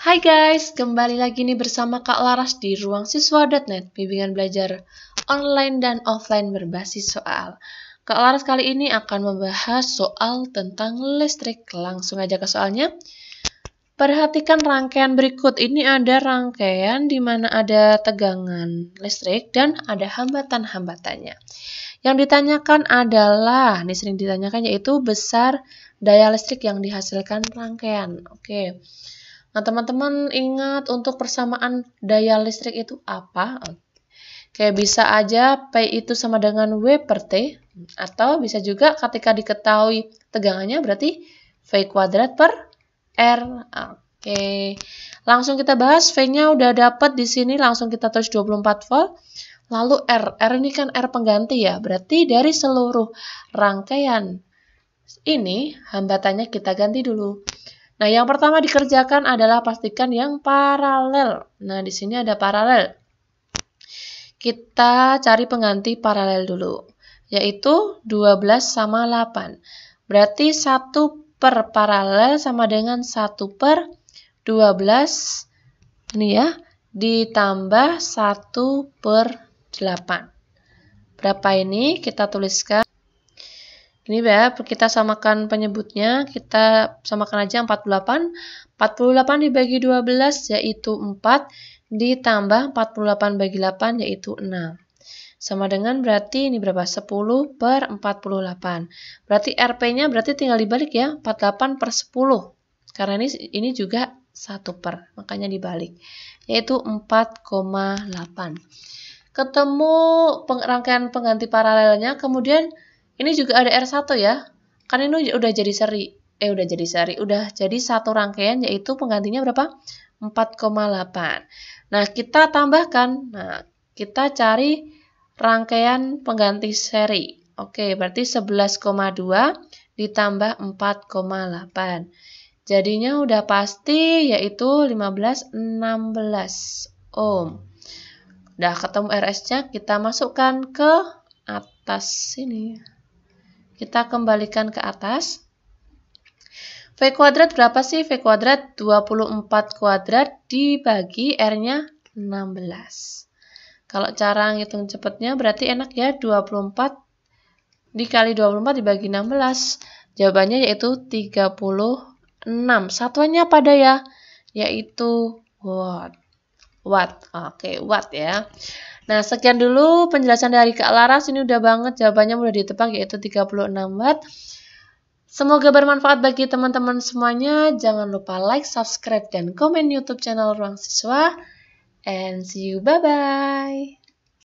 Hai guys, kembali lagi nih bersama Kak Laras di ruang siswa.net, bimbingan belajar online dan offline berbasis soal. Kak Laras kali ini akan membahas soal tentang listrik. Langsung aja ke soalnya. Perhatikan rangkaian berikut. Ini ada rangkaian di mana ada tegangan listrik dan ada hambatan-hambatannya. Yang ditanyakan adalah, ini sering ditanyakan yaitu besar daya listrik yang dihasilkan rangkaian. Oke. Okay. Nah, teman-teman ingat untuk persamaan daya listrik itu apa? Oke, bisa aja P itu sama dengan W per T. Atau bisa juga ketika diketahui tegangannya berarti V kuadrat per R. Oke, langsung kita bahas V-nya udah dapat di sini, langsung kita tulis 24 volt. Lalu R, R ini kan R pengganti ya, berarti dari seluruh rangkaian ini hambatannya kita ganti dulu. Nah, yang pertama dikerjakan adalah pastikan yang paralel. Nah, di sini ada paralel. Kita cari pengganti paralel dulu, yaitu 12 sama 8. Berarti 1 per paralel sama dengan 1 per 12, ini ya, ditambah 1 per 8. Berapa ini? Kita tuliskan ini ya, kita samakan penyebutnya, kita samakan aja 48. 48 dibagi 12 yaitu 4, ditambah 48 bagi 8 yaitu 6. Sama dengan berarti ini berapa? 10 per 48. Berarti RP-nya berarti tinggal dibalik ya, 48 per 10. Karena ini, ini juga 1 per, makanya dibalik. Yaitu 4,8 ketemu rangkaian pengganti paralelnya, kemudian ini juga ada R1 ya, karena ini udah jadi seri. Eh, udah jadi seri, udah jadi satu rangkaian, yaitu penggantinya berapa? 4,8. Nah, kita tambahkan. Nah, kita cari rangkaian pengganti seri. Oke, berarti 11,2 ditambah 4,8. Jadinya udah pasti yaitu 15,16 ohm. Udah ketemu RS-nya, kita masukkan ke atas sini. Kita kembalikan ke atas. V kuadrat berapa sih? V kuadrat 24 kuadrat dibagi R-nya 16. Kalau cara ngitung cepatnya berarti enak ya 24 dikali 24 dibagi 16. Jawabannya yaitu 36. Satuannya apa ada ya? Yaitu watt. Watt. Oke, watt ya. Nah, sekian dulu penjelasan dari Kak Laras. Ini udah banget jawabannya mudah ditebak yaitu 36 watt. Semoga bermanfaat bagi teman-teman semuanya. Jangan lupa like, subscribe, dan komen YouTube channel Ruang Siswa. And see you, bye-bye.